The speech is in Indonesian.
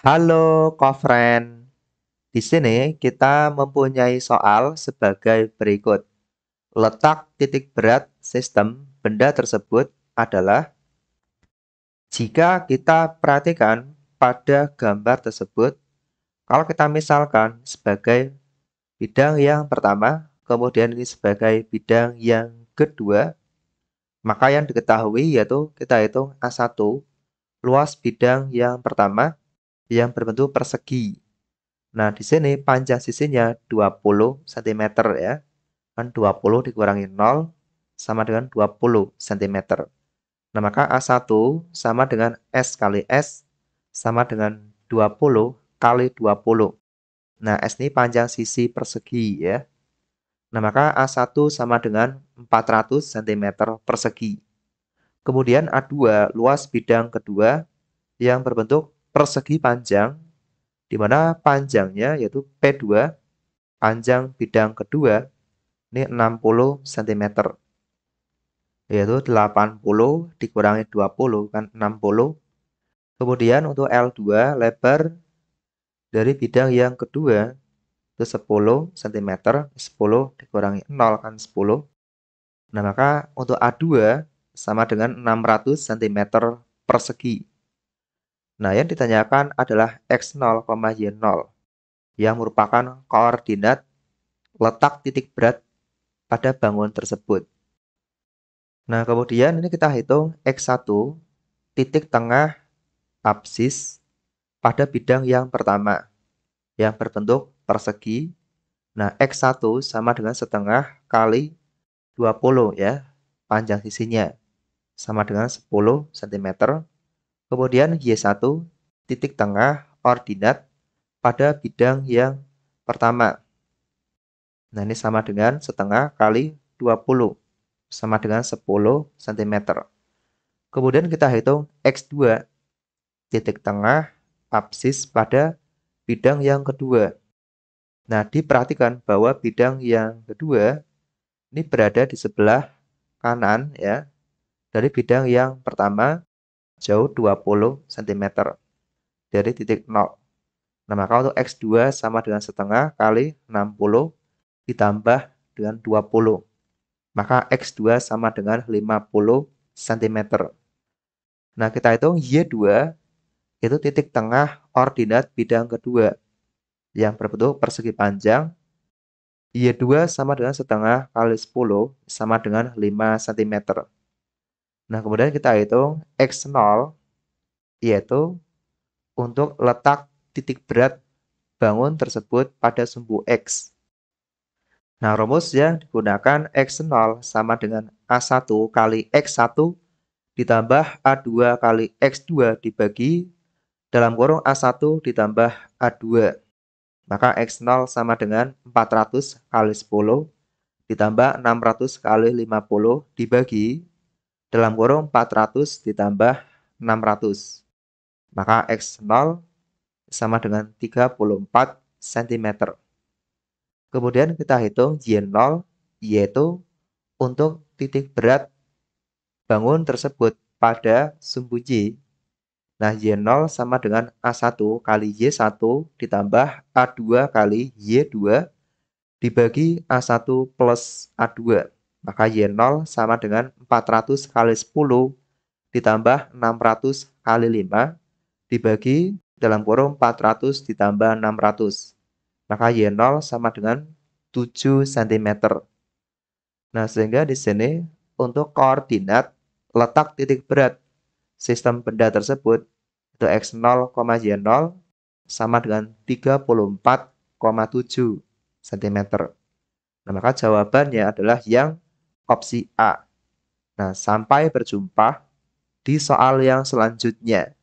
Halo, kofren. Di sini kita mempunyai soal sebagai berikut. Letak titik berat sistem benda tersebut adalah jika kita perhatikan pada gambar tersebut, kalau kita misalkan sebagai bidang yang pertama, kemudian ini sebagai bidang yang kedua, maka yang diketahui yaitu kita hitung A1, luas bidang yang pertama yang berbentuk persegi. Nah, di sini panjang sisinya 20 cm ya. Kan 20 dikurangi 0 sama dengan 20 cm. Nah, maka A1 sama dengan S kali S sama dengan 20 kali 20. Nah, S ini panjang sisi persegi ya. Nah, maka A1 sama dengan 400 cm persegi. Kemudian A2 luas bidang kedua yang berbentuk persegi panjang, di mana panjangnya yaitu P2, panjang bidang kedua, ini 60 cm. Yaitu 80 dikurangi 20, kan 60. Kemudian untuk L2, lebar dari bidang yang kedua, itu 10 cm, 10 dikurangi 0, kan 10. Nah, maka untuk A2 sama dengan 600 cm persegi. Nah, yang ditanyakan adalah X0, Y0 yang merupakan koordinat letak titik berat pada bangun tersebut. Nah, kemudian ini kita hitung X1 titik tengah absis pada bidang yang pertama yang berbentuk persegi. Nah, X1 sama dengan setengah kali 20 ya, panjang sisinya sama dengan 10 cm Kemudian Y1 titik tengah ordinat pada bidang yang pertama. Nah, ini sama dengan setengah kali 20, sama dengan 10 cm. Kemudian kita hitung X2, titik tengah absis pada bidang yang kedua. Nah, diperhatikan bahwa bidang yang kedua ini berada di sebelah kanan ya dari bidang yang pertama jauh 20 cm dari titik 0. Nah, maka untuk X2 sama dengan setengah kali 60 ditambah dengan 20. Maka X2 sama dengan 50 cm. Nah, kita hitung Y2 itu titik tengah ordinat bidang kedua yang berbentuk persegi panjang. Y2 sama dengan setengah kali 10 sama dengan 5 cm. Nah, kemudian kita hitung X0 yaitu untuk letak titik berat bangun tersebut pada sumbu X. Nah, rumus yang digunakan X0 sama dengan A1 kali X1 ditambah A2 kali X2 dibagi dalam kurung A1 ditambah A2. Maka X0 sama dengan 400 kali 10 ditambah 600 kali 50 dibagi dalam kurung 400 ditambah 600. Maka X0 sama dengan 34 cm. Kemudian kita hitung Y0 yaitu untuk titik berat bangun tersebut pada sumbu j. Nah, Y0 sama dengan A1 kali Y1 ditambah A2 kali Y2 dibagi A1 plus A2. Maka Y0 sama dengan 400 kali 10 ditambah 600 kali 5 dibagi dalam kurung 400 ditambah 600. Maka Y0 sama dengan 7 cm. Nah, sehingga di sini untuk koordinat letak titik berat sistem benda tersebut itu X0, Y0 sama dengan 34,7 cm. Nah, maka jawabannya adalah yang opsi A. Nah, sampai berjumpa di soal yang selanjutnya.